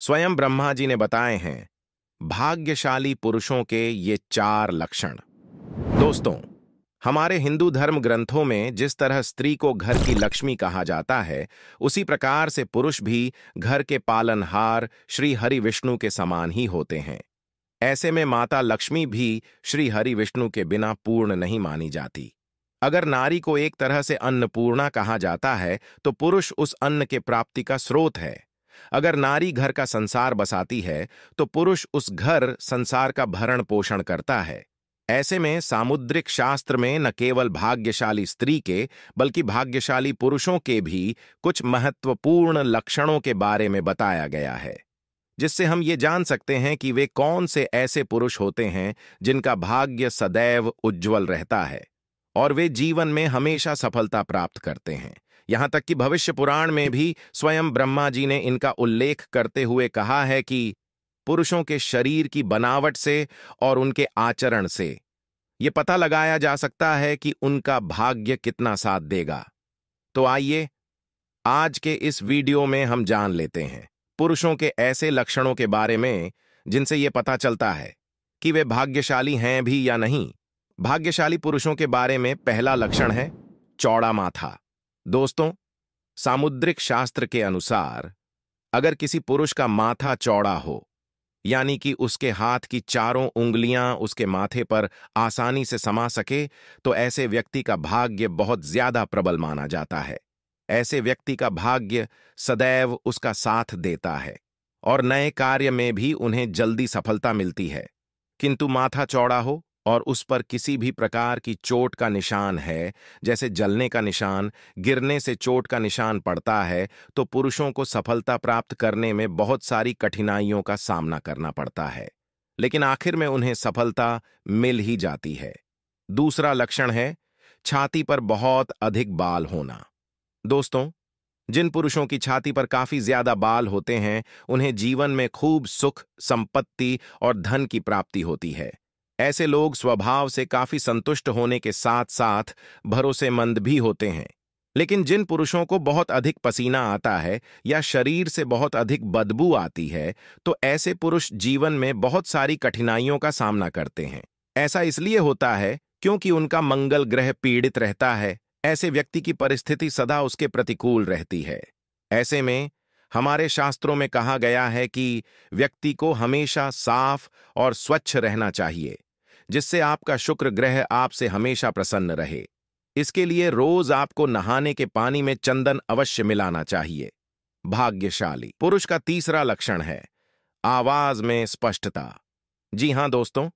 स्वयं ब्रह्मा जी ने बताए हैं भाग्यशाली पुरुषों के ये चार लक्षण दोस्तों हमारे हिंदू धर्म ग्रंथों में जिस तरह स्त्री को घर की लक्ष्मी कहा जाता है उसी प्रकार से पुरुष भी घर के पालनहार श्री हरि विष्णु के समान ही होते हैं ऐसे में माता लक्ष्मी भी श्री हरि विष्णु के बिना पूर्ण नहीं मानी जाती अगर नारी को एक तरह से अन्नपूर्णा कहा जाता है तो पुरुष उस अन्न के प्राप्ति का स्रोत है अगर नारी घर का संसार बसाती है तो पुरुष उस घर संसार का भरण पोषण करता है ऐसे में सामुद्रिक शास्त्र में न केवल भाग्यशाली स्त्री के बल्कि भाग्यशाली पुरुषों के भी कुछ महत्वपूर्ण लक्षणों के बारे में बताया गया है जिससे हम ये जान सकते हैं कि वे कौन से ऐसे पुरुष होते हैं जिनका भाग्य सदैव उज्जवल रहता है और वे जीवन में हमेशा सफलता प्राप्त करते हैं यहां तक कि भविष्य पुराण में भी स्वयं ब्रह्मा जी ने इनका उल्लेख करते हुए कहा है कि पुरुषों के शरीर की बनावट से और उनके आचरण से ये पता लगाया जा सकता है कि उनका भाग्य कितना साथ देगा तो आइए आज के इस वीडियो में हम जान लेते हैं पुरुषों के ऐसे लक्षणों के बारे में जिनसे ये पता चलता है कि वे भाग्यशाली हैं भी या नहीं भाग्यशाली पुरुषों के बारे में पहला लक्षण है चौड़ा माथा दोस्तों सामुद्रिक शास्त्र के अनुसार अगर किसी पुरुष का माथा चौड़ा हो यानी कि उसके हाथ की चारों उंगलियां उसके माथे पर आसानी से समा सके तो ऐसे व्यक्ति का भाग्य बहुत ज्यादा प्रबल माना जाता है ऐसे व्यक्ति का भाग्य सदैव उसका साथ देता है और नए कार्य में भी उन्हें जल्दी सफलता मिलती है किंतु माथा चौड़ा हो और उस पर किसी भी प्रकार की चोट का निशान है जैसे जलने का निशान गिरने से चोट का निशान पड़ता है तो पुरुषों को सफलता प्राप्त करने में बहुत सारी कठिनाइयों का सामना करना पड़ता है लेकिन आखिर में उन्हें सफलता मिल ही जाती है दूसरा लक्षण है छाती पर बहुत अधिक बाल होना दोस्तों जिन पुरुषों की छाती पर काफी ज्यादा बाल होते हैं उन्हें जीवन में खूब सुख संपत्ति और धन की प्राप्ति होती है ऐसे लोग स्वभाव से काफी संतुष्ट होने के साथ साथ भरोसेमंद भी होते हैं लेकिन जिन पुरुषों को बहुत अधिक पसीना आता है या शरीर से बहुत अधिक बदबू आती है तो ऐसे पुरुष जीवन में बहुत सारी कठिनाइयों का सामना करते हैं ऐसा इसलिए होता है क्योंकि उनका मंगल ग्रह पीड़ित रहता है ऐसे व्यक्ति की परिस्थिति सदा उसके प्रतिकूल रहती है ऐसे में हमारे शास्त्रों में कहा गया है कि व्यक्ति को हमेशा साफ और स्वच्छ रहना चाहिए जिससे आपका शुक्र ग्रह आपसे हमेशा प्रसन्न रहे इसके लिए रोज आपको नहाने के पानी में चंदन अवश्य मिलाना चाहिए भाग्यशाली पुरुष का तीसरा लक्षण है आवाज में स्पष्टता जी हां दोस्तों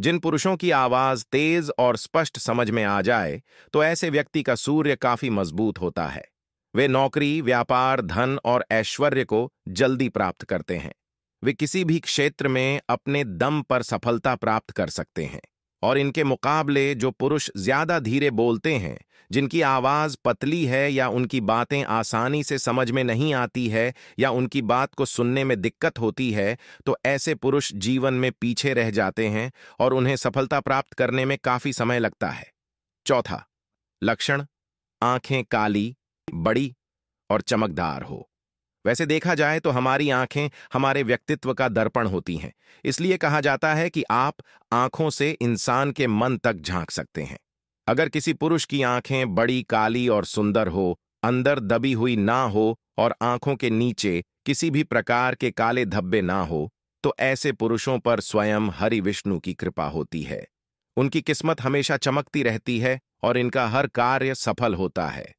जिन पुरुषों की आवाज तेज और स्पष्ट समझ में आ जाए तो ऐसे व्यक्ति का सूर्य काफी मजबूत होता है वे नौकरी व्यापार धन और ऐश्वर्य को जल्दी प्राप्त करते हैं वे किसी भी क्षेत्र में अपने दम पर सफलता प्राप्त कर सकते हैं और इनके मुकाबले जो पुरुष ज्यादा धीरे बोलते हैं जिनकी आवाज़ पतली है या उनकी बातें आसानी से समझ में नहीं आती है या उनकी बात को सुनने में दिक्कत होती है तो ऐसे पुरुष जीवन में पीछे रह जाते हैं और उन्हें सफलता प्राप्त करने में काफ़ी समय लगता है चौथा लक्षण आंखें काली बड़ी और चमकदार हो वैसे देखा जाए तो हमारी आंखें हमारे व्यक्तित्व का दर्पण होती हैं इसलिए कहा जाता है कि आप आंखों से इंसान के मन तक झांक सकते हैं अगर किसी पुरुष की आंखें बड़ी काली और सुंदर हो अंदर दबी हुई ना हो और आंखों के नीचे किसी भी प्रकार के काले धब्बे ना हो तो ऐसे पुरुषों पर स्वयं हरि विष्णु की कृपा होती है उनकी किस्मत हमेशा चमकती रहती है और इनका हर कार्य सफल होता है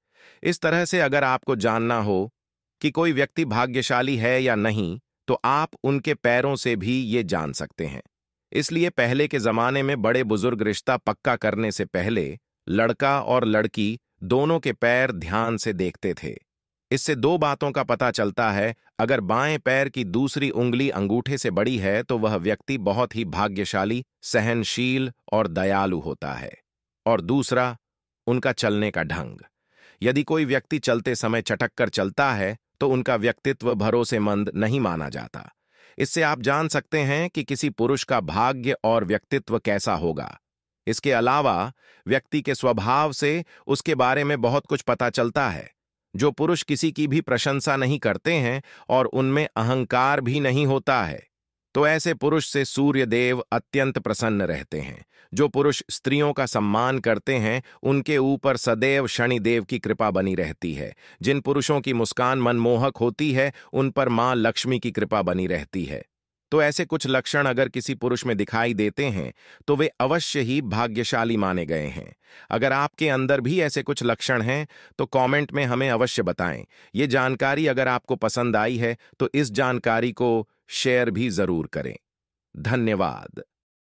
इस तरह से अगर आपको जानना हो कि कोई व्यक्ति भाग्यशाली है या नहीं तो आप उनके पैरों से भी ये जान सकते हैं इसलिए पहले के जमाने में बड़े बुजुर्ग रिश्ता पक्का करने से पहले लड़का और लड़की दोनों के पैर ध्यान से देखते थे इससे दो बातों का पता चलता है अगर बाएं पैर की दूसरी उंगली अंगूठे से बड़ी है तो वह व्यक्ति बहुत ही भाग्यशाली सहनशील और दयालु होता है और दूसरा उनका चलने का ढंग यदि कोई व्यक्ति चलते समय चटक कर चलता है तो उनका व्यक्तित्व भरोसेमंद नहीं माना जाता इससे आप जान सकते हैं कि किसी पुरुष का भाग्य और व्यक्तित्व कैसा होगा इसके अलावा व्यक्ति के स्वभाव से उसके बारे में बहुत कुछ पता चलता है जो पुरुष किसी की भी प्रशंसा नहीं करते हैं और उनमें अहंकार भी नहीं होता है तो ऐसे पुरुष से सूर्य देव अत्यंत प्रसन्न रहते हैं जो पुरुष स्त्रियों का सम्मान करते हैं उनके ऊपर सदैव शनिदेव की कृपा बनी रहती है जिन पुरुषों की मुस्कान मनमोहक होती है उन पर मां लक्ष्मी की कृपा बनी रहती है तो ऐसे कुछ लक्षण अगर किसी पुरुष में दिखाई देते हैं तो वे अवश्य ही भाग्यशाली माने गए हैं अगर आपके अंदर भी ऐसे कुछ लक्षण हैं तो कमेंट में हमें अवश्य बताएं ये जानकारी अगर आपको पसंद आई है तो इस जानकारी को शेयर भी जरूर करें धन्यवाद